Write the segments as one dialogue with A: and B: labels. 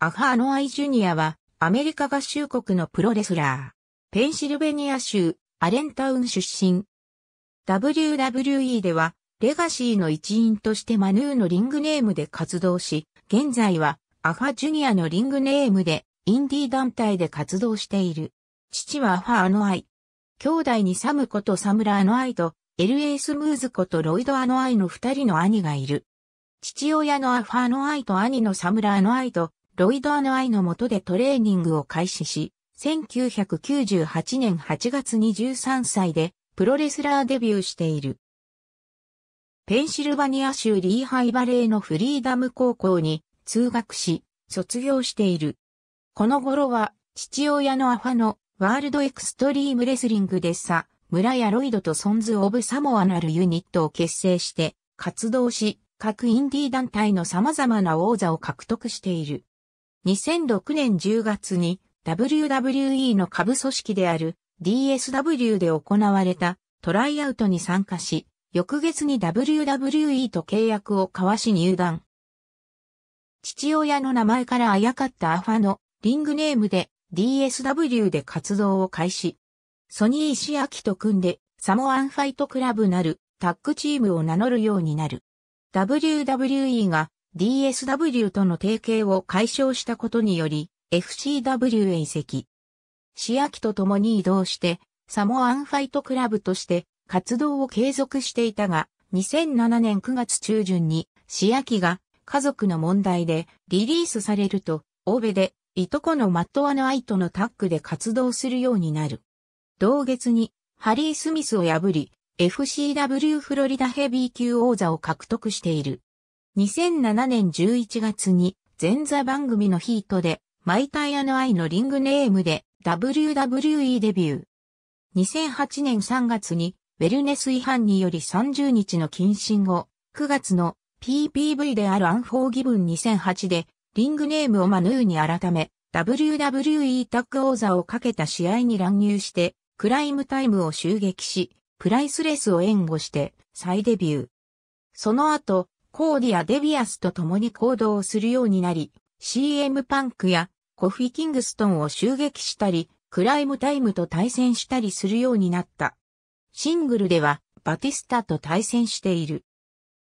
A: アファーノアイジュニアは、アメリカ合衆国のプロレスラー。ペンシルベニア州、アレンタウン出身。WWE では、レガシーの一員としてマヌーのリングネームで活動し、現在は、アファジュニアのリングネームで、インディー団体で活動している。父はアファーノアイ。兄弟にサムことサムラーノアイと、LA スムーズことロイド・アノアイの二人の兄がいる。父親のアファーノアイと兄のサムラ・ーノアイとロイド・アの愛の下でトレーニングを開始し、1998年8月23歳でプロレスラーデビューしている。ペンシルバニア州リーハイバレーのフリーダム高校に通学し、卒業している。この頃は、父親のアファのワールドエクストリームレスリングでさ、村やロイドとソンズ・オブ・サモアなるユニットを結成して活動し、各インディー団体の様々な王座を獲得している。2006年10月に WWE の下部組織である DSW で行われたトライアウトに参加し、翌月に WWE と契約を交わし入団。父親の名前からあやかったアファのリングネームで DSW で活動を開始。ソニー・石秋と組んでサモアンファイトクラブなるタッグチームを名乗るようになる。WWE が DSW との提携を解消したことにより、FCW へ移籍。シアキと共に移動して、サモアンファイトクラブとして活動を継続していたが、2007年9月中旬に、シアキが家族の問題でリリースされると、欧米でいとこのマット・アナ・アイとのタッグで活動するようになる。同月に、ハリー・スミスを破り、FCW フロリダヘビー級王座を獲得している。2007年11月に前座番組のヒートでマイタイアの愛のリングネームで WWE デビュー。2008年3月にウェルネス違反により30日の謹慎後、9月の PPV であるアンフォーギブン2008でリングネームをマヌーに改め WWE タッグ王座をかけた試合に乱入してクライムタイムを襲撃し、プライスレスを援護して再デビュー。その後、コーディア・デビアスと共に行動をするようになり、CM パンクやコフィ・キングストンを襲撃したり、クライムタイムと対戦したりするようになった。シングルではバティスタと対戦している。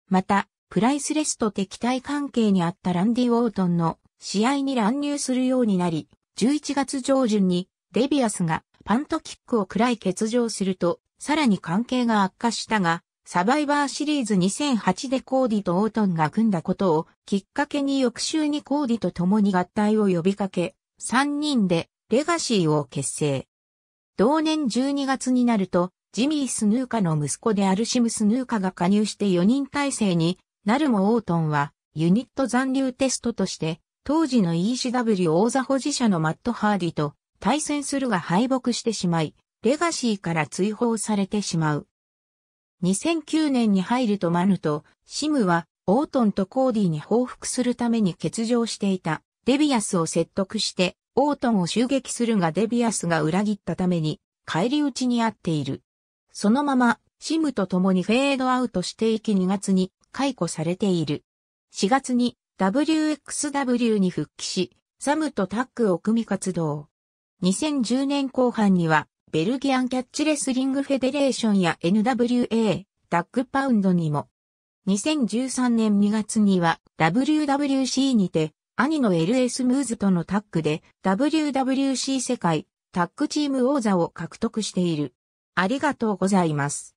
A: また、プライスレスと敵対関係にあったランディ・ウォートンの試合に乱入するようになり、11月上旬にデビアスがパントキックを喰らい欠場すると、さらに関係が悪化したが、サバイバーシリーズ2008でコーディとオートンが組んだことをきっかけに翌週にコーディと共に合体を呼びかけ、3人でレガシーを結成。同年12月になると、ジミー・スヌーカの息子であるシム・スヌーカが加入して4人体制になるもオートンはユニット残留テストとして当時の ECW 王座保持者のマット・ハーディと対戦するが敗北してしまい、レガシーから追放されてしまう。2009年に入るとマヌとシムはオートンとコーディに報復するために欠場していたデビアスを説得してオートンを襲撃するがデビアスが裏切ったために帰り討ちにあっている。そのままシムと共にフェードアウトしていき2月に解雇されている。4月に WXW に復帰し、サムとタッグを組み活動。2010年後半にはベルギアンキャッチレスリングフェデレーションや NWA、ダッグパウンドにも。2013年2月には WWC にて兄の LA スムーズとのタッグで WWC 世界タッグチーム王座を獲得している。ありがとうございます。